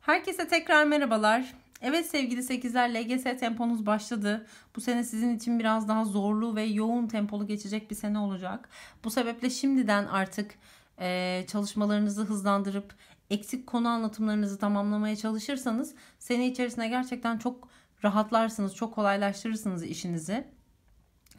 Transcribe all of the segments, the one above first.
Herkese tekrar merhabalar. Evet sevgili 8'ler LGS temponuz başladı. Bu sene sizin için biraz daha zorlu ve yoğun tempolu geçecek bir sene olacak. Bu sebeple şimdiden artık e, çalışmalarınızı hızlandırıp eksik konu anlatımlarınızı tamamlamaya çalışırsanız sene içerisinde gerçekten çok rahatlarsınız, çok kolaylaştırırsınız işinizi.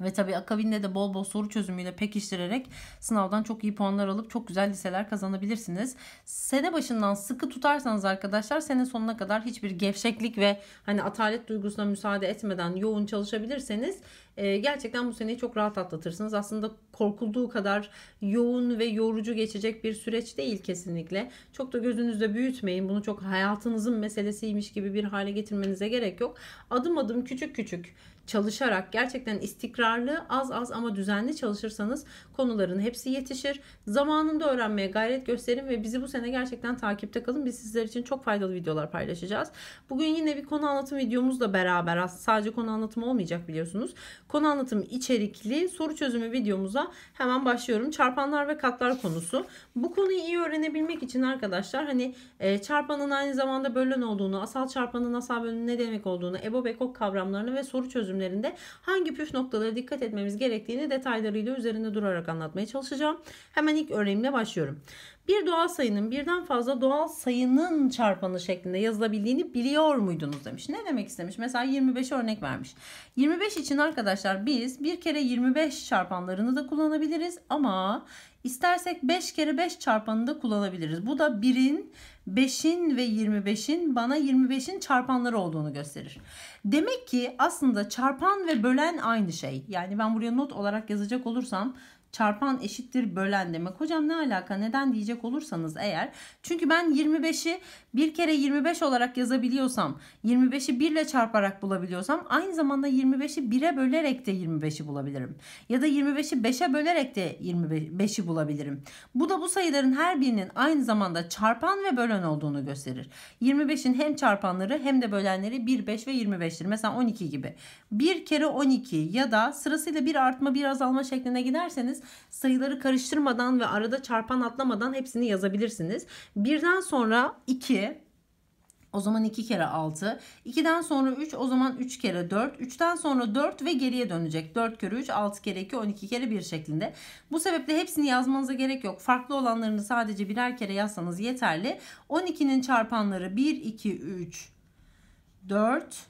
Ve tabii akabinde de bol bol soru çözümüyle pekiştirerek sınavdan çok iyi puanlar alıp çok güzel liseler kazanabilirsiniz. Sene başından sıkı tutarsanız arkadaşlar sene sonuna kadar hiçbir gevşeklik ve hani atalet duygusuna müsaade etmeden yoğun çalışabilirseniz e, gerçekten bu seneyi çok rahat atlatırsınız. Aslında korkulduğu kadar yoğun ve yorucu geçecek bir süreç değil kesinlikle. Çok da gözünüzde büyütmeyin. Bunu çok hayatınızın meselesiymiş gibi bir hale getirmenize gerek yok. Adım adım küçük küçük çalışarak gerçekten istikrarlı az az ama düzenli çalışırsanız konuların hepsi yetişir. Zamanında öğrenmeye gayret gösterin ve bizi bu sene gerçekten takipte kalın. Biz sizler için çok faydalı videolar paylaşacağız. Bugün yine bir konu anlatım videomuzla beraber sadece konu anlatımı olmayacak biliyorsunuz. Konu anlatım içerikli soru çözümü videomuza hemen başlıyorum. Çarpanlar ve katlar konusu. Bu konuyu iyi öğrenebilmek için arkadaşlar hani e, çarpanın aynı zamanda bölün olduğunu, asal çarpanın asal bölünün ne demek olduğunu, EBOB-EKOK kavramlarını ve soru çözümü bölümlerinde hangi püf noktalara dikkat etmemiz gerektiğini detaylarıyla üzerinde durarak anlatmaya çalışacağım. Hemen ilk örneğimle başlıyorum. Bir doğal sayının birden fazla doğal sayının çarpanı şeklinde yazılabildiğini biliyor muydunuz demiş. Ne demek istemiş? Mesela 25 örnek vermiş. 25 için arkadaşlar biz bir kere 25 çarpanlarını da kullanabiliriz ama istersek 5 kere 5 çarpanını da kullanabiliriz. Bu da 1'in 5'in ve 25'in bana 25'in çarpanları olduğunu gösterir. Demek ki aslında çarpan ve bölen aynı şey. Yani ben buraya not olarak yazacak olursam çarpan eşittir bölen demek. Hocam ne alaka neden diyecek olursanız eğer. Çünkü ben 25'i bir kere 25 olarak yazabiliyorsam 25'i 1 ile çarparak bulabiliyorsam aynı zamanda 25'i 1'e bölerek de 25'i bulabilirim. Ya da 25'i 5'e bölerek de 25'i bulabilirim. Bu da bu sayıların her birinin aynı zamanda çarpan ve bölen olduğunu gösterir. 25'in hem çarpanları hem de bölenleri 1, 5 ve 25'tir. Mesela 12 gibi. 1 kere 12 ya da sırasıyla bir artma bir azalma şeklinde giderseniz isterseniz sayıları karıştırmadan ve arada çarpan atlamadan hepsini yazabilirsiniz. Birden sonra 2, o zaman 2 kere 6. 2'den sonra 3 o zaman 3 kere 4. 3'ten sonra 4 ve geriye dönecek. 4 kere 3, 6 kere 2, 12 kere 1 şeklinde. Bu sebeple hepsini yazmanıza gerek yok. Farklı olanlarını sadece birer kere yazsanız yeterli. 12'nin çarpanları 1, 2, 3, 4,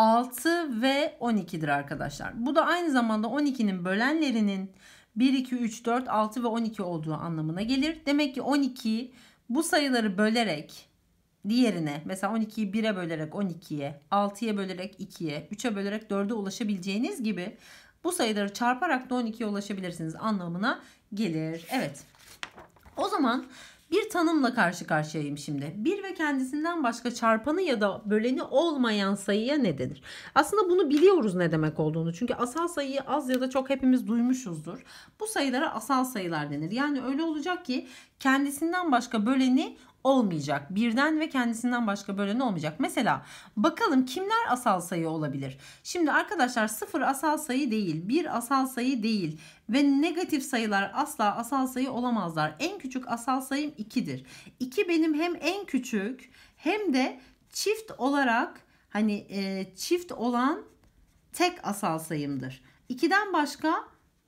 6 ve 12'dir arkadaşlar. Bu da aynı zamanda 12'nin bölenlerinin 1, 2, 3, 4, 6 ve 12 olduğu anlamına gelir. Demek ki 12 bu sayıları bölerek diğerine mesela 12'yi 1'e bölerek 12'ye, 6'ya bölerek 2'ye, 3'e bölerek 4'e ulaşabileceğiniz gibi bu sayıları çarparak da 12'ye ulaşabilirsiniz anlamına gelir. Evet. O zaman bir tanımla karşı karşıyayım şimdi. Bir ve kendisinden başka çarpanı ya da böleni olmayan sayıya ne denir? Aslında bunu biliyoruz ne demek olduğunu. Çünkü asal sayıyı az ya da çok hepimiz duymuşuzdur. Bu sayılara asal sayılar denir. Yani öyle olacak ki kendisinden başka böleni olmayacak. Birden ve kendisinden başka böyle ne olmayacak. Mesela bakalım kimler asal sayı olabilir? Şimdi arkadaşlar sıfır asal sayı değil. Bir asal sayı değil. Ve negatif sayılar asla asal sayı olamazlar. En küçük asal sayım 2'dir. 2 benim hem en küçük hem de çift olarak hani e, çift olan tek asal sayımdır. 2'den başka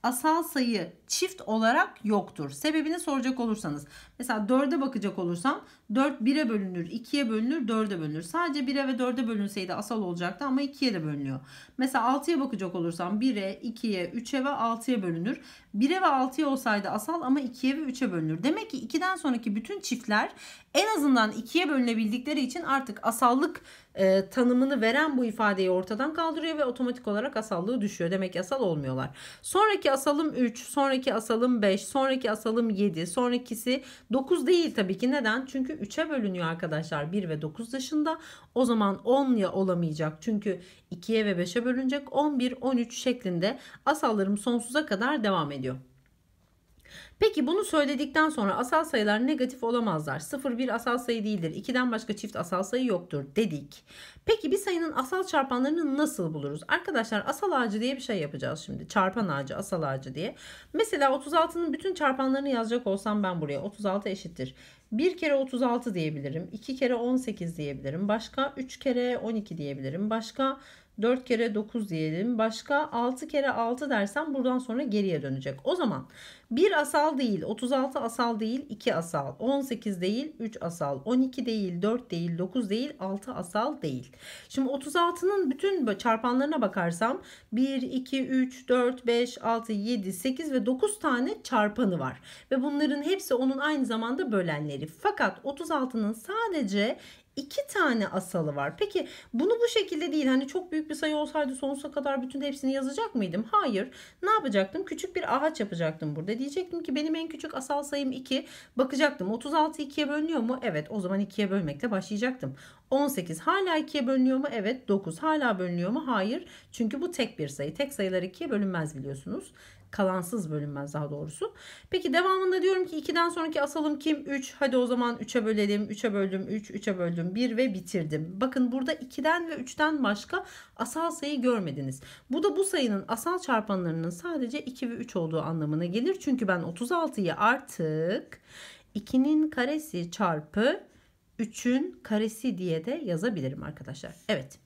asal sayı çift olarak yoktur. Sebebini soracak olursanız. Mesela 4'e bakacak olursam 4 1'e bölünür, 2'ye bölünür, 4'e bölünür. Sadece 1'e ve 4'e bölünseydi asal olacaktı ama 2'ye de bölünüyor. Mesela 6'ya bakacak olursam 1'e, 2'ye, 3'e ve 6'ya bölünür. 1'e ve 6'ya olsaydı asal ama 2'ye ve 3'e bölünür. Demek ki 2'den sonraki bütün çiftler en azından 2'ye bölünebildikleri için artık asallık e, tanımını veren bu ifadeyi ortadan kaldırıyor ve otomatik olarak asallığı düşüyor. Demek ki asal olmuyorlar. Sonraki asalım 3, sonraki sonraki asalım 5, sonraki asalım 7, sonrakisi 9 değil tabii ki. Neden? Çünkü 3'e bölünüyor arkadaşlar 1 ve 9 dışında. O zaman 10 ya olamayacak. Çünkü 2'ye ve 5'e bölünecek. 11, 13 şeklinde asallarım sonsuza kadar devam ediyor. Peki bunu söyledikten sonra asal sayılar negatif olamazlar. 0 bir asal sayı değildir. 2'den başka çift asal sayı yoktur dedik. Peki bir sayının asal çarpanlarını nasıl buluruz? Arkadaşlar asal ağacı diye bir şey yapacağız şimdi. Çarpan ağacı, asal ağacı diye. Mesela 36'nın bütün çarpanlarını yazacak olsam ben buraya 36 eşittir. 1 kere 36 diyebilirim. 2 kere 18 diyebilirim. Başka 3 kere 12 diyebilirim. Başka 4 kere 9 diyelim. Başka 6 kere 6 dersem, buradan sonra geriye dönecek. O zaman 1 asal değil, 36 asal değil, 2 asal, 18 değil, 3 asal, 12 değil, 4 değil, 9 değil, 6 asal değil. Şimdi 36'nın bütün çarpanlarına bakarsam 1, 2, 3, 4, 5, 6, 7, 8 ve 9 tane çarpanı var. Ve bunların hepsi onun aynı zamanda bölenleri. Fakat 36'nın sadece iki tane asalı var. Peki bunu bu şekilde değil hani çok büyük bir sayı olsaydı sonsuza kadar bütün hepsini yazacak mıydım? Hayır. Ne yapacaktım? Küçük bir ağaç yapacaktım burada. Diyecektim ki benim en küçük asal sayım 2. Bakacaktım 36 ikiye bölünüyor mu? Evet o zaman ikiye bölmekle başlayacaktım. 18 hala 2'ye bölünüyor mu? Evet. 9 hala bölünüyor mu? Hayır. Çünkü bu tek bir sayı. Tek sayılar 2'ye bölünmez biliyorsunuz. Kalansız bölünmez daha doğrusu. Peki devamında diyorum ki 2'den sonraki asalım kim? 3. Hadi o zaman 3'e bölelim. 3'e böldüm 3, 3'e böldüm 1 ve bitirdim. Bakın burada 2'den ve 3'ten başka asal sayı görmediniz. Bu da bu sayının asal çarpanlarının sadece 2 ve 3 olduğu anlamına gelir. Çünkü ben 36'yı artık 2'nin karesi çarpı 3'ün karesi diye de yazabilirim arkadaşlar. Evet.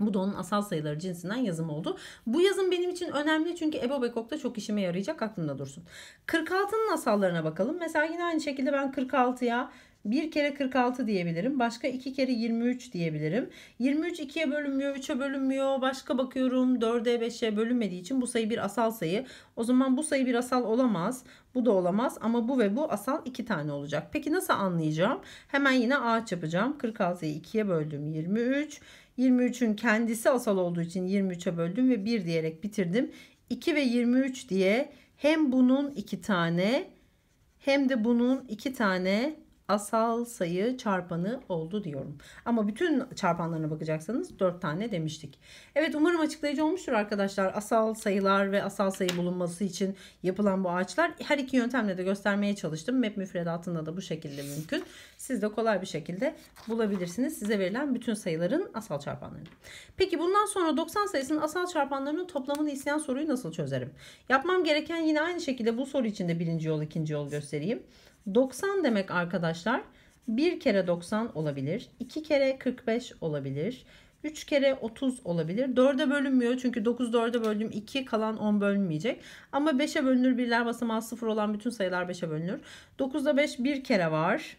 Bu da onun asal sayıları cinsinden yazım oldu. Bu yazım benim için önemli çünkü Ebo Bekok'ta çok işime yarayacak aklımda dursun. 46'nın asallarına bakalım. Mesela yine aynı şekilde ben 46'ya bir kere 46 diyebilirim. Başka iki kere 23 diyebilirim. 23 ikiye bölünmüyor, 3'e bölünmüyor. Başka bakıyorum 4'e 5'e bölünmediği için bu sayı bir asal sayı. O zaman bu sayı bir asal olamaz. Bu da olamaz ama bu ve bu asal iki tane olacak. Peki nasıl anlayacağım? Hemen yine ağaç yapacağım. 46'yı 2'ye böldüm 23. 23'ün kendisi asal olduğu için 23'e böldüm ve 1 diyerek bitirdim. 2 ve 23 diye hem bunun 2 tane hem de bunun 2 tane asal sayı çarpanı oldu diyorum. Ama bütün çarpanlarına bakacaksanız 4 tane demiştik. Evet umarım açıklayıcı olmuştur arkadaşlar. Asal sayılar ve asal sayı bulunması için yapılan bu ağaçlar her iki yöntemle de göstermeye çalıştım. MEP müfredatında da bu şekilde mümkün. Siz de kolay bir şekilde bulabilirsiniz. Size verilen bütün sayıların asal çarpanlarını. Peki bundan sonra 90 sayısının asal çarpanlarının toplamını isteyen soruyu nasıl çözerim? Yapmam gereken yine aynı şekilde bu soru için de birinci yol ikinci yol göstereyim. 90 demek arkadaşlar 1 kere 90 olabilir. 2 kere 45 olabilir. 3 kere 30 olabilir. 4'e bölünmüyor çünkü 9 4'e böldüm 2 kalan 10 bölünmeyecek. Ama 5'e bölünür birler basamağı 0 olan bütün sayılar 5'e bölünür. 9'da 5 1 kere var.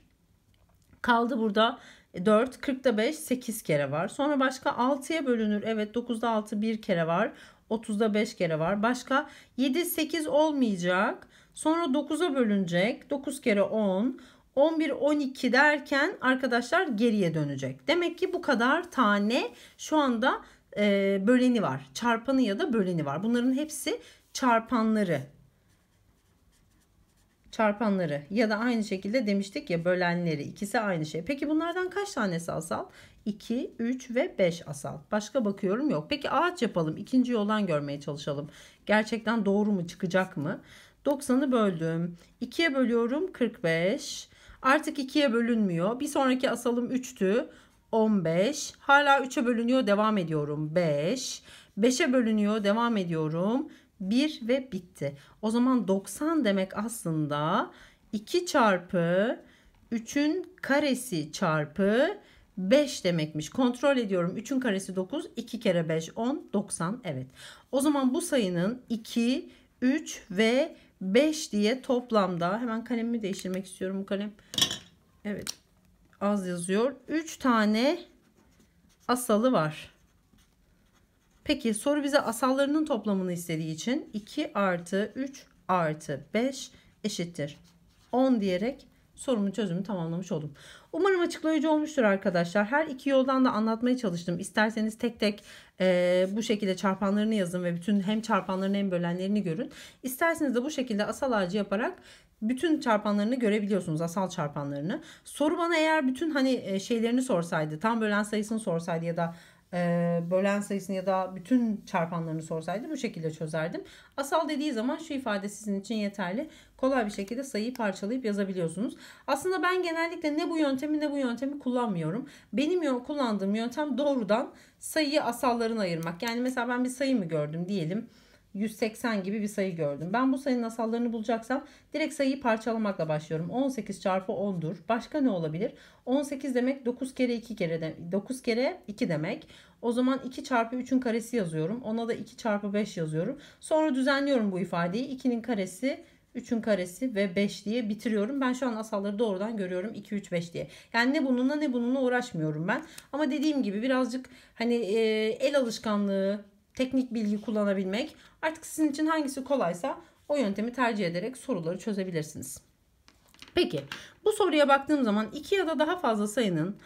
Kaldı burada 4, 40'da 5 8 kere var. Sonra başka 6'ya bölünür. Evet 9'da 6 1 kere var. 30'da 5 kere var. Başka 7 8 olmayacak. Sonra 9'a bölünecek. 9 kere 10. 11, 12 derken arkadaşlar geriye dönecek. Demek ki bu kadar tane şu anda e, böleni var. Çarpanı ya da böleni var. Bunların hepsi çarpanları. Çarpanları ya da aynı şekilde demiştik ya bölenleri. ikisi aynı şey. Peki bunlardan kaç tanesi asal? 2, 3 ve 5 asal. Başka bakıyorum yok. Peki ağaç yapalım. İkinci yoldan görmeye çalışalım. Gerçekten doğru mu çıkacak mı? 90'ı böldüm. 2'ye bölüyorum 45. Artık 2'ye bölünmüyor. Bir sonraki asalım 3'tü. 15. Hala 3'e bölünüyor. Devam ediyorum. 5. 5'e bölünüyor. Devam ediyorum. 1 ve bitti. O zaman 90 demek aslında 2 çarpı 3'ün karesi çarpı 5 demekmiş. Kontrol ediyorum. 3'ün karesi 9. 2 kere 5 10. 90. Evet. O zaman bu sayının 2, 3 ve 5 diye toplamda hemen kalemimi değiştirmek istiyorum bu kalem. Evet az yazıyor. 3 tane asalı var. Peki soru bize asallarının toplamını istediği için 2 artı 3 artı 5 eşittir 10 diyerek sorumun çözümü tamamlamış oldum. Umarım açıklayıcı olmuştur arkadaşlar. Her iki yoldan da anlatmaya çalıştım. İsterseniz tek tek e, bu şekilde çarpanlarını yazın ve bütün hem çarpanlarını hem bölenlerini görün. İsterseniz de bu şekilde asal ağacı yaparak bütün çarpanlarını görebiliyorsunuz asal çarpanlarını. Soru bana eğer bütün hani e, şeylerini sorsaydı tam bölen sayısını sorsaydı ya da e, bölen sayısını ya da bütün çarpanlarını sorsaydı bu şekilde çözerdim. Asal dediği zaman şu ifade sizin için yeterli. Kolay bir şekilde sayıyı parçalayıp yazabiliyorsunuz. Aslında ben genellikle ne bu yöntemi ne bu yöntemi kullanmıyorum. Benim kullandığım yöntem doğrudan sayıyı asallarına ayırmak. Yani mesela ben bir sayı mı gördüm diyelim. 180 gibi bir sayı gördüm. Ben bu sayının asallarını bulacaksam direkt sayıyı parçalamakla başlıyorum. 18 çarpı 10'dur. Başka ne olabilir? 18 demek 9 kere 2 kere de, 9 kere 2 demek. O zaman 2 çarpı 3'ün karesi yazıyorum. Ona da 2 çarpı 5 yazıyorum. Sonra düzenliyorum bu ifadeyi. 2'nin karesi 3'ün karesi ve 5 diye bitiriyorum. Ben şu an asalları doğrudan görüyorum 2, 3, 5 diye. Yani ne bununla ne bununla uğraşmıyorum ben. Ama dediğim gibi birazcık hani e, el alışkanlığı teknik bilgi kullanabilmek. Artık sizin için hangisi kolaysa o yöntemi tercih ederek soruları çözebilirsiniz. Peki bu soruya baktığım zaman iki ya da daha fazla sayının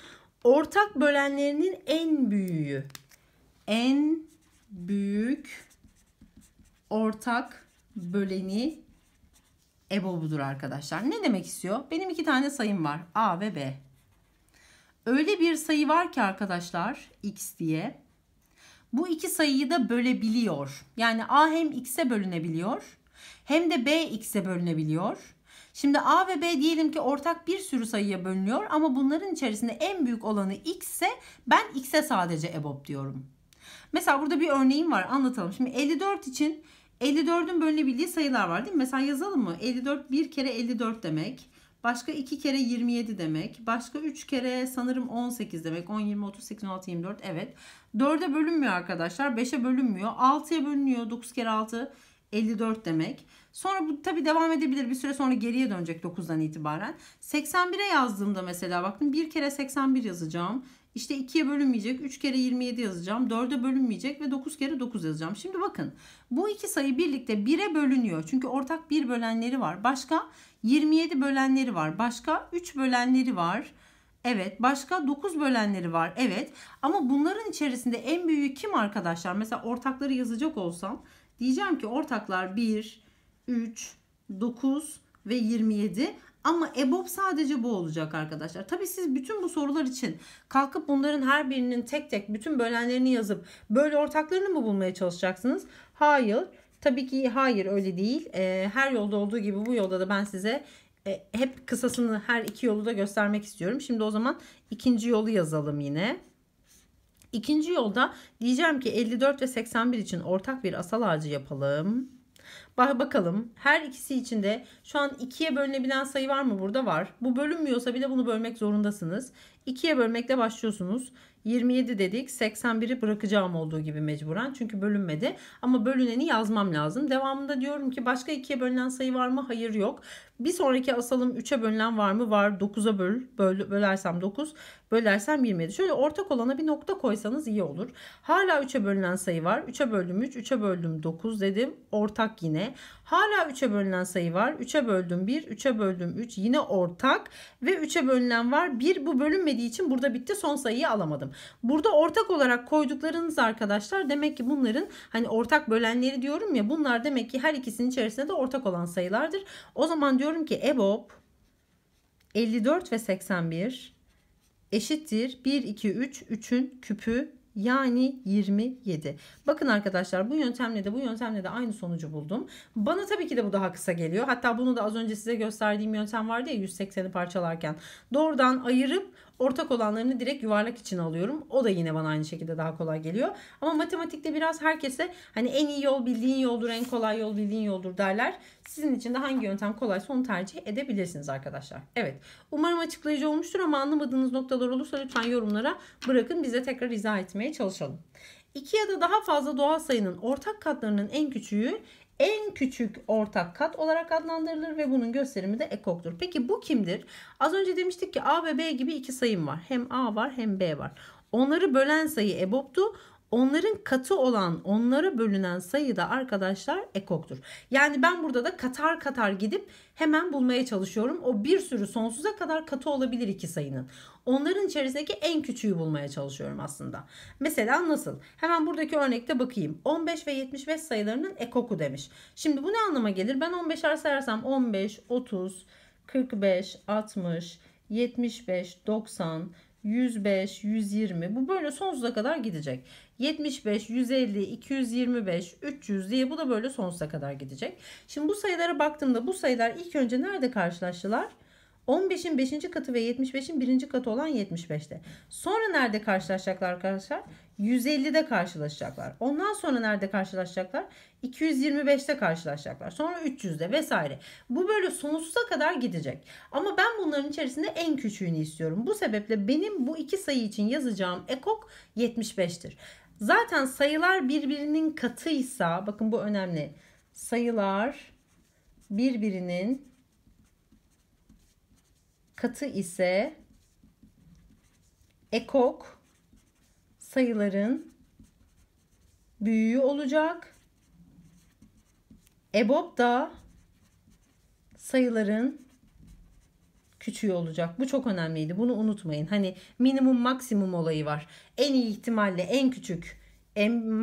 ortak bölenlerinin en büyüğü en büyük ortak böleni EBOB'udur arkadaşlar. Ne demek istiyor? Benim iki tane sayım var. A ve B. Öyle bir sayı var ki arkadaşlar x diye bu iki sayıyı da bölebiliyor. Yani A hem X'e bölünebiliyor hem de B X'e bölünebiliyor. Şimdi A ve B diyelim ki ortak bir sürü sayıya bölünüyor ama bunların içerisinde en büyük olanı X ise ben X'e sadece EBOB diyorum. Mesela burada bir örneğim var anlatalım. Şimdi 54 için 54'ün bölünebildiği sayılar var değil mi? Mesela yazalım mı? 54 bir kere 54 demek. Başka 2 kere 27 demek. Başka 3 kere sanırım 18 demek. 10, 20, 30, 8, 16, 24. Evet. 4'e bölünmüyor arkadaşlar. 5'e bölünmüyor. 6'ya bölünüyor. 9 kere 6 54 demek. Sonra bu tabi devam edebilir. Bir süre sonra geriye dönecek 9'dan itibaren. 81'e yazdığımda mesela baktım bir kere 81 yazacağım. İşte 2'ye bölünmeyecek. 3 kere 27 yazacağım. 4'e bölünmeyecek ve 9 kere 9 yazacağım. Şimdi bakın bu iki sayı birlikte 1'e bölünüyor. Çünkü ortak 1 bölenleri var. Başka 27 bölenleri var. Başka 3 bölenleri var. Evet. Başka 9 bölenleri var. Evet. Ama bunların içerisinde en büyüğü kim arkadaşlar? Mesela ortakları yazacak olsam diyeceğim ki ortaklar 1, 3, 9 ve 27. Ama EBOB sadece bu olacak arkadaşlar. Tabii siz bütün bu sorular için kalkıp bunların her birinin tek tek bütün bölenlerini yazıp böyle ortaklarını mı bulmaya çalışacaksınız? Hayır. Tabii ki hayır öyle değil. Ee, her yolda olduğu gibi bu yolda da ben size e, hep kısasını her iki yolu da göstermek istiyorum. Şimdi o zaman ikinci yolu yazalım yine. İkinci yolda diyeceğim ki 54 ve 81 için ortak bir asal ağacı yapalım. Bakalım her ikisi içinde şu an ikiye bölünebilen sayı var mı? Burada var. Bu bölünmüyorsa bile bunu bölmek zorundasınız. İkiye bölmekle başlıyorsunuz. 27 dedik 81'i bırakacağım olduğu gibi mecburen çünkü bölünmedi ama bölüneni yazmam lazım. Devamında diyorum ki başka ikiye bölünen sayı var mı? Hayır yok. Bir sonraki asalım 3'e bölünen var mı? Var 9'a böl, böl bölersem 9 bölersem 27. Şöyle ortak olana bir nokta koysanız iyi olur. Hala 3'e bölünen sayı var. 3'e böldüm 3 3'e böldüm 9 dedim ortak yine. Hala 3'e bölünen sayı var. 3'e böldüm 1, 3'e böldüm 3 yine ortak ve 3'e bölünen var. 1 bu bölünmediği için burada bitti son sayıyı alamadım. Burada ortak olarak koyduklarınız arkadaşlar demek ki bunların hani ortak bölenleri diyorum ya bunlar demek ki her ikisinin içerisinde de ortak olan sayılardır. O zaman diyorum ki EBOB 54 ve 81 eşittir 1, 2, 3, 3'ün küpü yani 27. Bakın arkadaşlar bu yöntemle de bu yöntemle de aynı sonucu buldum. Bana tabii ki de bu daha kısa geliyor. Hatta bunu da az önce size gösterdiğim yöntem vardı ya 180'i parçalarken. Doğrudan ayırıp Ortak olanlarını direkt yuvarlak için alıyorum. O da yine bana aynı şekilde daha kolay geliyor. Ama matematikte biraz herkese hani en iyi yol bildiğin yoldur, en kolay yol bildiğin yoldur derler. Sizin için de hangi yöntem kolaysa onu tercih edebilirsiniz arkadaşlar. Evet. Umarım açıklayıcı olmuştur ama anlamadığınız noktalar olursa lütfen yorumlara bırakın. bize tekrar izah etmeye çalışalım. İki ya da daha fazla doğal sayının ortak katlarının en küçüğü en küçük ortak kat olarak adlandırılır ve bunun gösterimi de ekoktur. Peki bu kimdir? Az önce demiştik ki A ve B gibi iki sayım var. Hem A var hem B var. Onları bölen sayı EBOB'tu. Onların katı olan onlara bölünen sayı da arkadaşlar ekoktur. Yani ben burada da katar katar gidip hemen bulmaya çalışıyorum. O bir sürü sonsuza kadar katı olabilir iki sayının. Onların içerisindeki en küçüğü bulmaya çalışıyorum aslında. Mesela nasıl? Hemen buradaki örnekte bakayım. 15 ve 75 sayılarının ekoku demiş. Şimdi bu ne anlama gelir? Ben 15'er sayarsam 15, 30, 45, 60, 75, 90, 105, 120 bu böyle sonsuza kadar gidecek. 75, 150, 225, 300 diye bu da böyle sonsuza kadar gidecek. Şimdi bu sayılara baktığımda bu sayılar ilk önce nerede karşılaştılar? 15'in 5. katı ve 75'in 1. katı olan 75'te. Sonra nerede karşılaşacaklar arkadaşlar? 150'de karşılaşacaklar. Ondan sonra nerede karşılaşacaklar? 225'te karşılaşacaklar. Sonra 300'de vesaire. Bu böyle sonsuza kadar gidecek. Ama ben bunların içerisinde en küçüğünü istiyorum. Bu sebeple benim bu iki sayı için yazacağım ekok 75'tir. Zaten sayılar birbirinin katıysa bakın bu önemli. Sayılar birbirinin katı ise ekok sayıların büyüğü olacak. EBOB da sayıların küçüğü olacak. Bu çok önemliydi. Bunu unutmayın. Hani minimum maksimum olayı var. En iyi ihtimalle en küçük en,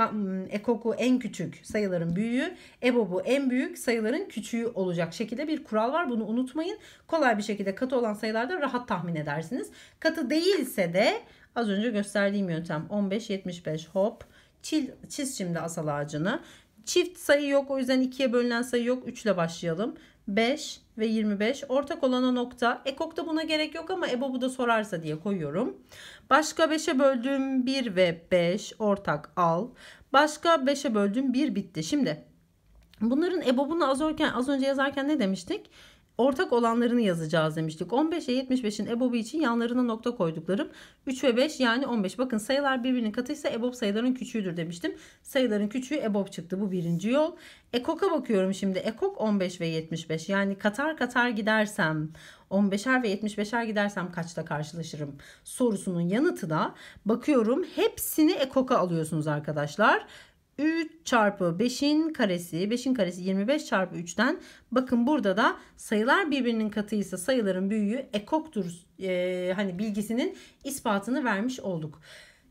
ekoku en küçük sayıların büyüğü, ebobu en büyük sayıların küçüğü olacak şekilde bir kural var. Bunu unutmayın. Kolay bir şekilde katı olan sayılarda rahat tahmin edersiniz. Katı değilse de Az önce gösterdiğim yöntem 15-75 hop. Çil, çiz şimdi asal ağacını. Çift sayı yok o yüzden 2'ye bölünen sayı yok. 3 ile başlayalım. 5 ve 25 ortak olana nokta. Ekok'ta buna gerek yok ama EBOB'u da sorarsa diye koyuyorum. Başka 5'e böldüğüm 1 ve 5 ortak al. Başka 5'e böldüğüm 1 bitti. Şimdi bunların EBOB'unu az, az önce yazarken ne demiştik? Ortak olanlarını yazacağız demiştik. 15 ve 75'in ebobu için yanlarına nokta koyduklarım 3 ve 5 yani 15. Bakın sayılar birbirinin katıysa ebob sayıların küçüğüdür demiştim. Sayıların küçüğü ebob çıktı. Bu birinci yol. Ekok'a bakıyorum şimdi. Ekok 15 ve 75 yani katar katar gidersem 15'er ve 75'er gidersem kaçta karşılaşırım sorusunun yanıtı da bakıyorum hepsini ekoka alıyorsunuz arkadaşlar. 3 çarpı 5'in karesi. 5'in karesi 25 çarpı 3'ten. Bakın burada da sayılar birbirinin katıysa sayıların büyüğü ekoktur. E, hani bilgisinin ispatını vermiş olduk.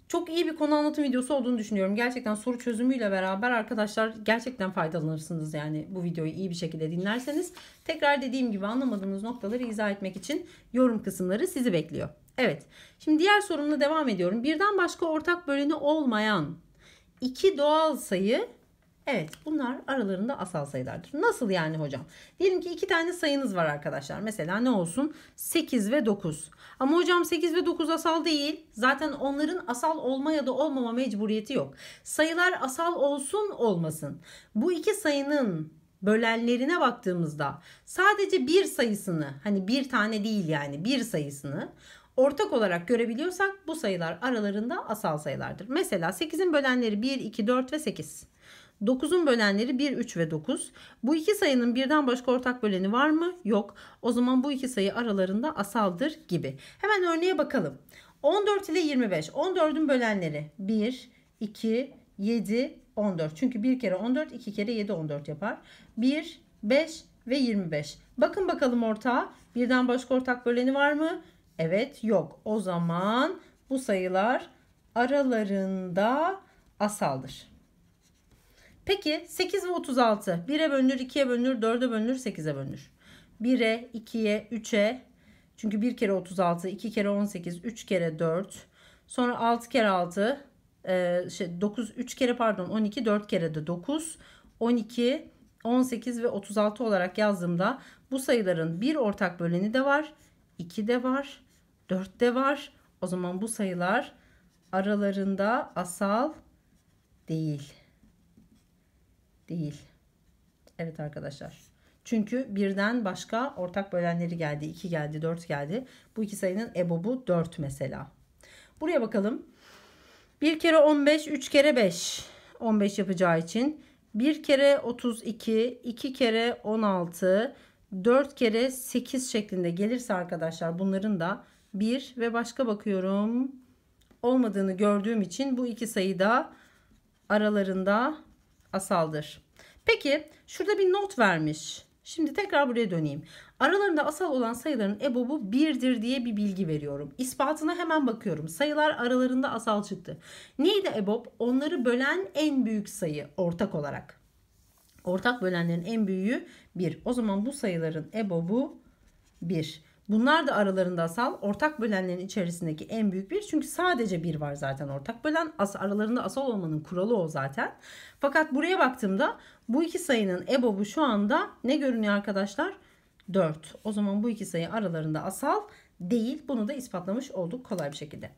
Çok iyi bir konu anlatım videosu olduğunu düşünüyorum. Gerçekten soru çözümüyle beraber arkadaşlar gerçekten faydalanırsınız. Yani bu videoyu iyi bir şekilde dinlerseniz. Tekrar dediğim gibi anlamadığınız noktaları izah etmek için yorum kısımları sizi bekliyor. Evet şimdi diğer sorumla devam ediyorum. Birden başka ortak böleni olmayan iki doğal sayı Evet bunlar aralarında asal sayılardır. Nasıl yani hocam? Diyelim ki iki tane sayınız var arkadaşlar. Mesela ne olsun? 8 ve 9. Ama hocam 8 ve 9 asal değil. Zaten onların asal olma ya da olmama mecburiyeti yok. Sayılar asal olsun olmasın. Bu iki sayının bölenlerine baktığımızda sadece bir sayısını hani bir tane değil yani bir sayısını ortak olarak görebiliyorsak bu sayılar aralarında asal sayılardır. Mesela 8'in bölenleri 1, 2, 4 ve 8. 9'un bölenleri 1, 3 ve 9. Bu iki sayının birden başka ortak böleni var mı? Yok. O zaman bu iki sayı aralarında asaldır gibi. Hemen örneğe bakalım. 14 ile 25. 14'ün bölenleri 1, 2, 7, 14. Çünkü 1 kere 14, 2 kere 7, 14 yapar. 1, 5 ve 25. Bakın bakalım ortağa. Birden başka ortak böleni var mı? Evet yok. O zaman bu sayılar aralarında asaldır. Peki 8 ve 36 1'e bölünür, 2'ye bölünür, 4'e bölünür, 8'e bölünür. 1'e, 2'ye, 3'e çünkü 1 kere 36, 2 kere 18, 3 kere 4 sonra 6 kere 6 e, şey 9, 3 kere pardon 12, 4 kere de 9 12, 18 ve 36 olarak yazdığımda bu sayıların bir ortak böleni de var 2 de var, 4 de var. O zaman bu sayılar aralarında asal değil. Değil. Evet arkadaşlar. Çünkü birden başka ortak bölenleri geldi. 2 geldi, 4 geldi. Bu iki sayının ebobu 4 mesela. Buraya bakalım. 1 kere 15, 3 kere 5. 15 yapacağı için 1 kere 32, 2 kere 16, 4 kere 8 şeklinde gelirse arkadaşlar bunların da 1 ve başka bakıyorum olmadığını gördüğüm için bu iki sayı da aralarında asaldır. Peki şurada bir not vermiş. Şimdi tekrar buraya döneyim. Aralarında asal olan sayıların ebobu 1'dir diye bir bilgi veriyorum. İspatına hemen bakıyorum. Sayılar aralarında asal çıktı. Neydi ebob? Onları bölen en büyük sayı ortak olarak. Ortak bölenlerin en büyüğü 1. O zaman bu sayıların ebobu 1. Bunlar da aralarında asal ortak bölenlerin içerisindeki en büyük bir. Çünkü sadece bir var zaten ortak bölen. As aralarında asal olmanın kuralı o zaten. Fakat buraya baktığımda bu iki sayının ebobu şu anda ne görünüyor arkadaşlar? 4. O zaman bu iki sayı aralarında asal değil. Bunu da ispatlamış olduk kolay bir şekilde.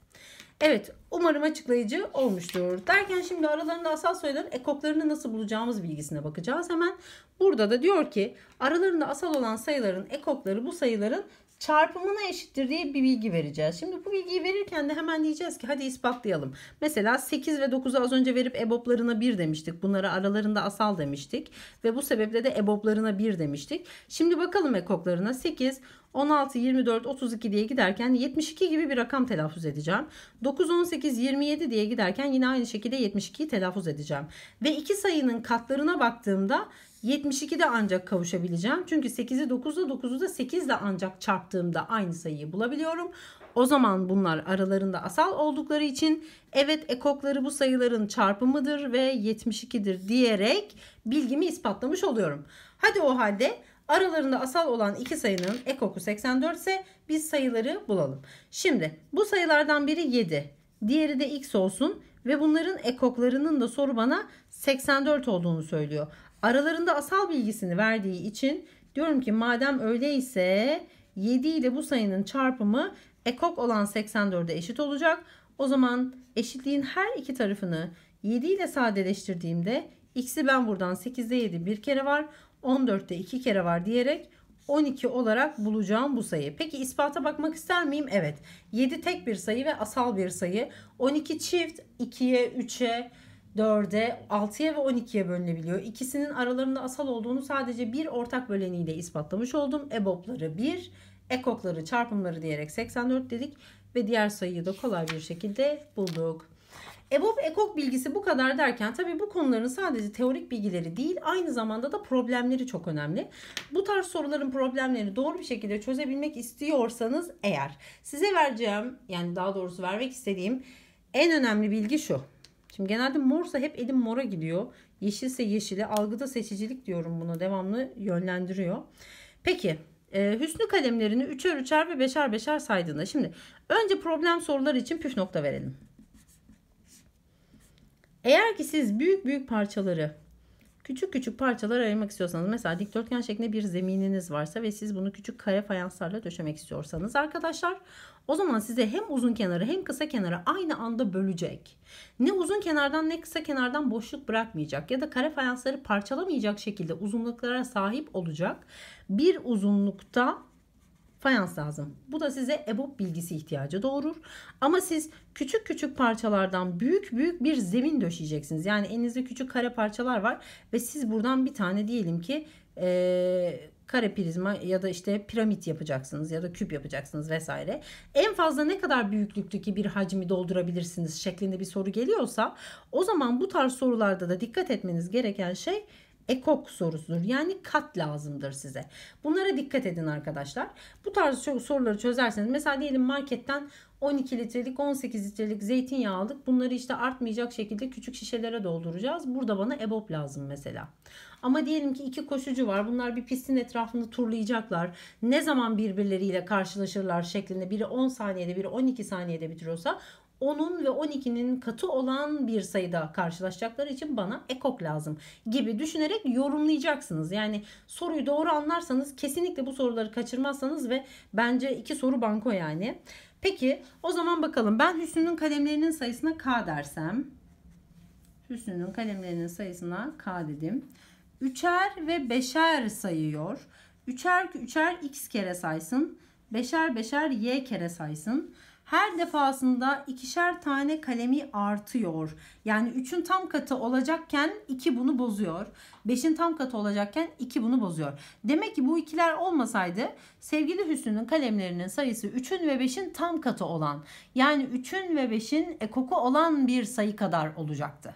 Evet umarım açıklayıcı olmuştur. Derken şimdi aralarında asal sayıların ekoklarını nasıl bulacağımız bilgisine bakacağız hemen. Burada da diyor ki aralarında asal olan sayıların ekokları bu sayıların çarpımına eşittir diye bir bilgi vereceğiz. Şimdi bu bilgiyi verirken de hemen diyeceğiz ki hadi ispatlayalım. Mesela 8 ve 9'u az önce verip eboblarına 1 demiştik. Bunlara aralarında asal demiştik. Ve bu sebeple de eboblarına 1 demiştik. Şimdi bakalım ekoklarına 8, 16, 24, 32 diye giderken 72 gibi bir rakam telaffuz edeceğim. 9, 18, 27 diye giderken yine aynı şekilde 72'yi telaffuz edeceğim. Ve iki sayının katlarına baktığımda 72'de ancak kavuşabileceğim. Çünkü 8'i 9'da 9'u da 8 ile ancak çarptığımda aynı sayıyı bulabiliyorum. O zaman bunlar aralarında asal oldukları için evet ekokları bu sayıların çarpımıdır ve 72'dir diyerek bilgimi ispatlamış oluyorum. Hadi o halde aralarında asal olan iki sayının ekoku 84 ise biz sayıları bulalım. Şimdi bu sayılardan biri 7, diğeri de x olsun ve bunların ekoklarının da soru bana 84 olduğunu söylüyor aralarında asal bilgisini verdiği için diyorum ki madem öyleyse 7 ile bu sayının çarpımı ekok olan 84'e eşit olacak. O zaman eşitliğin her iki tarafını 7 ile sadeleştirdiğimde x'i ben buradan 8'de 7 bir kere var 14'te 2 kere var diyerek 12 olarak bulacağım bu sayı. Peki ispata bakmak ister miyim? Evet. 7 tek bir sayı ve asal bir sayı. 12 çift 2'ye 3'e 4'e, 6'ya ve 12'ye bölünebiliyor. İkisinin aralarında asal olduğunu sadece bir ortak böleniyle ispatlamış oldum. EBOB'ları 1, ekokları çarpımları diyerek 84 dedik ve diğer sayıyı da kolay bir şekilde bulduk. EBOB ekok bilgisi bu kadar derken tabii bu konuların sadece teorik bilgileri değil aynı zamanda da problemleri çok önemli. Bu tarz soruların problemlerini doğru bir şekilde çözebilmek istiyorsanız eğer size vereceğim yani daha doğrusu vermek istediğim en önemli bilgi şu. Şimdi genelde morsa hep elim mora gidiyor. Yeşilse yeşili. Algıda seçicilik diyorum bunu. Devamlı yönlendiriyor. Peki e, hüsnü kalemlerini üçer üçer ve beşer beşer saydığında. Şimdi önce problem soruları için püf nokta verelim. Eğer ki siz büyük büyük parçaları Küçük küçük parçalar ayırmak istiyorsanız mesela dikdörtgen şeklinde bir zemininiz varsa ve siz bunu küçük kare fayanslarla döşemek istiyorsanız arkadaşlar o zaman size hem uzun kenarı hem kısa kenarı aynı anda bölecek. Ne uzun kenardan ne kısa kenardan boşluk bırakmayacak ya da kare fayansları parçalamayacak şekilde uzunluklara sahip olacak. Bir uzunlukta fayans lazım. Bu da size EBOB bilgisi ihtiyacı doğurur. Ama siz küçük küçük parçalardan büyük büyük bir zemin döşeyeceksiniz. Yani elinizde küçük kare parçalar var ve siz buradan bir tane diyelim ki e, kare prizma ya da işte piramit yapacaksınız ya da küp yapacaksınız vesaire. En fazla ne kadar büyüklükteki bir hacmi doldurabilirsiniz şeklinde bir soru geliyorsa o zaman bu tarz sorularda da dikkat etmeniz gereken şey ekok sorusudur. Yani kat lazımdır size. Bunlara dikkat edin arkadaşlar. Bu tarz soruları çözerseniz mesela diyelim marketten 12 litrelik 18 litrelik zeytinyağı aldık. Bunları işte artmayacak şekilde küçük şişelere dolduracağız. Burada bana ebop lazım mesela. Ama diyelim ki iki koşucu var. Bunlar bir pistin etrafında turlayacaklar. Ne zaman birbirleriyle karşılaşırlar şeklinde biri 10 saniyede biri 12 saniyede bitiriyorsa 10'un ve 12'nin katı olan bir sayıda karşılaşacakları için bana ekok lazım gibi düşünerek yorumlayacaksınız. Yani soruyu doğru anlarsanız kesinlikle bu soruları kaçırmazsanız ve bence iki soru banko yani. Peki o zaman bakalım ben Hüsnü'nün kalemlerinin sayısına K dersem. Hüsnü'nün kalemlerinin sayısına K dedim. Üçer ve beşer sayıyor. Üçer üçer x kere saysın. Beşer beşer y kere saysın. Her defasında ikişer tane kalemi artıyor. Yani 3'ün tam katı olacakken 2 bunu bozuyor. 5'in tam katı olacakken 2 bunu bozuyor. Demek ki bu ikiler olmasaydı sevgili Hüsnü'nün kalemlerinin sayısı 3'ün ve 5'in tam katı olan yani 3'ün ve 5'in ekoku olan bir sayı kadar olacaktı.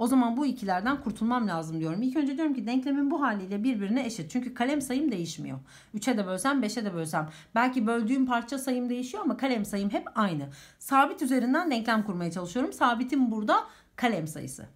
O zaman bu ikilerden kurtulmam lazım diyorum. İlk önce diyorum ki denklemin bu haliyle birbirine eşit. Çünkü kalem sayım değişmiyor. 3'e de bölsem 5'e de bölsem. Belki böldüğüm parça sayım değişiyor ama kalem sayım hep aynı. Sabit üzerinden denklem kurmaya çalışıyorum. Sabitim burada kalem sayısı.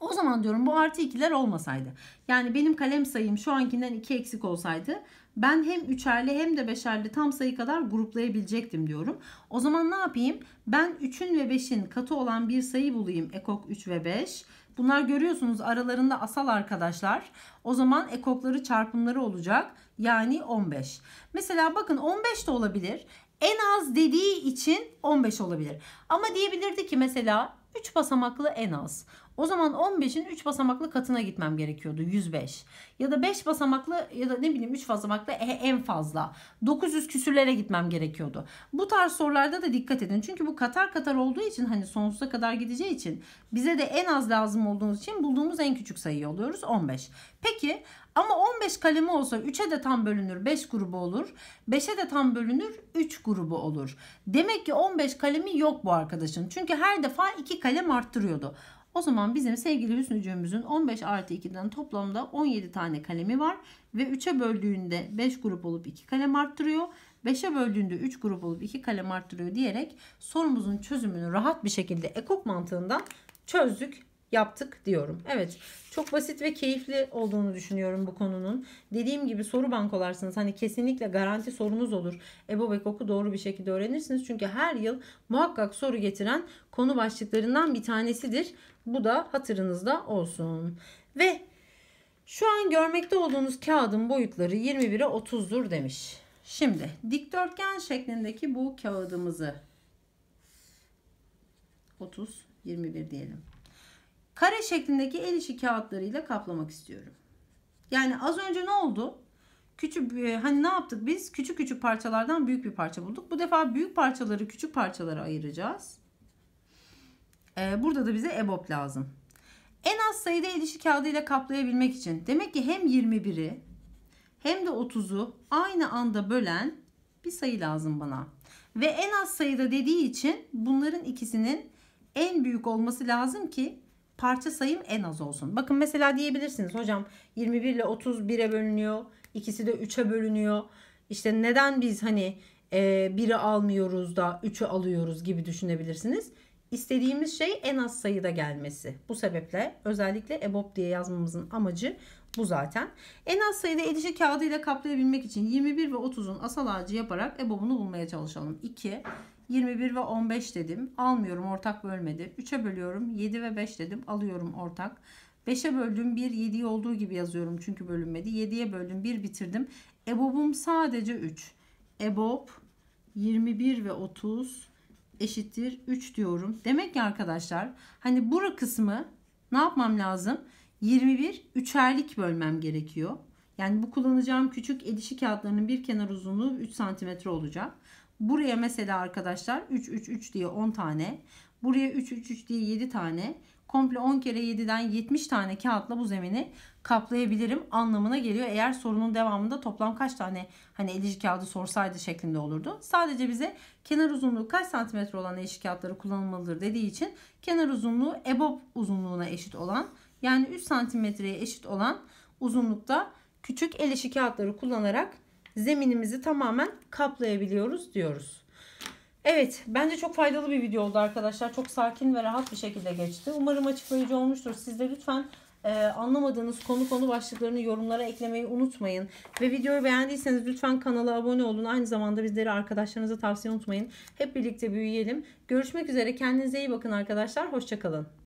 O zaman diyorum bu artı 2'ler olmasaydı. Yani benim kalem sayım şu ankinden 2 eksik olsaydı ben hem üçerli hem de beşerli tam sayı kadar gruplayabilecektim diyorum. O zaman ne yapayım? Ben 3'ün ve 5'in katı olan bir sayı bulayım. Ekok 3 ve 5. Bunlar görüyorsunuz aralarında asal arkadaşlar. O zaman ekokları çarpımları olacak. Yani 15. Mesela bakın 15 de olabilir en az dediği için 15 olabilir. Ama diyebilirdi ki mesela 3 basamaklı en az. O zaman 15'in 3 basamaklı katına gitmem gerekiyordu 105. Ya da 5 basamaklı ya da ne bileyim 3 basamaklı e, en fazla 900 küsürlere gitmem gerekiyordu. Bu tarz sorularda da dikkat edin. Çünkü bu katar katar olduğu için hani sonsuza kadar gideceği için bize de en az lazım olduğumuz için bulduğumuz en küçük sayıyı oluyoruz 15. Peki ama 15 kalemi olsa 3'e de tam bölünür 5 grubu olur. 5'e de tam bölünür 3 grubu olur. Demek ki 15 kalemi yok bu arkadaşın. Çünkü her defa 2 kalem arttırıyordu. O zaman bizim sevgili Hüsnücüğümüzün 15 artı 2'den toplamda 17 tane kalemi var. Ve 3'e böldüğünde 5 grup olup 2 kalem arttırıyor. 5'e böldüğünde 3 grup olup 2 kalem arttırıyor diyerek sorumuzun çözümünü rahat bir şekilde ekok mantığından çözdük yaptık diyorum. Evet çok basit ve keyifli olduğunu düşünüyorum bu konunun. Dediğim gibi soru bankolarsınız. Hani kesinlikle garanti sorunuz olur. Ebo oku doğru bir şekilde öğrenirsiniz. Çünkü her yıl muhakkak soru getiren konu başlıklarından bir tanesidir. Bu da hatırınızda olsun. Ve şu an görmekte olduğunuz kağıdın boyutları 21'e 30'dur demiş. Şimdi dikdörtgen şeklindeki bu kağıdımızı 30 21 diyelim kare şeklindeki el işi kağıtlarıyla kaplamak istiyorum. Yani az önce ne oldu? Küçük e, hani ne yaptık biz? Küçük küçük parçalardan büyük bir parça bulduk. Bu defa büyük parçaları küçük parçalara ayıracağız. Ee, burada da bize EBOB lazım. En az sayıda el işi kağıdıyla kaplayabilmek için demek ki hem 21'i hem de 30'u aynı anda bölen bir sayı lazım bana. Ve en az sayıda dediği için bunların ikisinin en büyük olması lazım ki parça sayım en az olsun. Bakın mesela diyebilirsiniz hocam 21 ile 31'e bölünüyor. İkisi de 3'e bölünüyor. İşte neden biz hani e, biri almıyoruz da 3'ü alıyoruz gibi düşünebilirsiniz. İstediğimiz şey en az sayıda gelmesi. Bu sebeple özellikle EBOB diye yazmamızın amacı bu zaten. En az sayıda edişi kağıdıyla kaplayabilmek için 21 ve 30'un asal ağacı yaparak EBOB'unu bulmaya çalışalım. 2, 21 ve 15 dedim. Almıyorum ortak bölmedi. 3'e bölüyorum. 7 ve 5 dedim. Alıyorum ortak. 5'e böldüm 1 7'yi olduğu gibi yazıyorum çünkü bölünmedi. 7'ye böldüm 1 bitirdim. EBOB'um sadece 3. EBOB 21 ve 30 eşittir 3 diyorum. Demek ki arkadaşlar hani bura kısmı ne yapmam lazım? 21 üçerlik bölmem gerekiyor. Yani bu kullanacağım küçük edişi kağıtlarının bir kenar uzunluğu 3 cm olacak. Buraya mesela arkadaşlar 3 3 3 diye 10 tane. Buraya 3 3 3 diye 7 tane. Komple 10 kere 7'den 70 tane kağıtla bu zemini kaplayabilirim anlamına geliyor. Eğer sorunun devamında toplam kaç tane hani elici kağıdı sorsaydı şeklinde olurdu. Sadece bize kenar uzunluğu kaç santimetre olan elici kağıtları kullanılmalıdır dediği için kenar uzunluğu EBOB uzunluğuna eşit olan yani 3 santimetreye eşit olan uzunlukta küçük el işi kağıtları kullanarak zeminimizi tamamen kaplayabiliyoruz diyoruz. Evet bence çok faydalı bir video oldu arkadaşlar. Çok sakin ve rahat bir şekilde geçti. Umarım açıklayıcı olmuştur. Siz de lütfen e, anlamadığınız konu konu başlıklarını yorumlara eklemeyi unutmayın. Ve videoyu beğendiyseniz lütfen kanala abone olun. Aynı zamanda bizleri arkadaşlarınıza tavsiye unutmayın. Hep birlikte büyüyelim. Görüşmek üzere. Kendinize iyi bakın arkadaşlar. Hoşçakalın.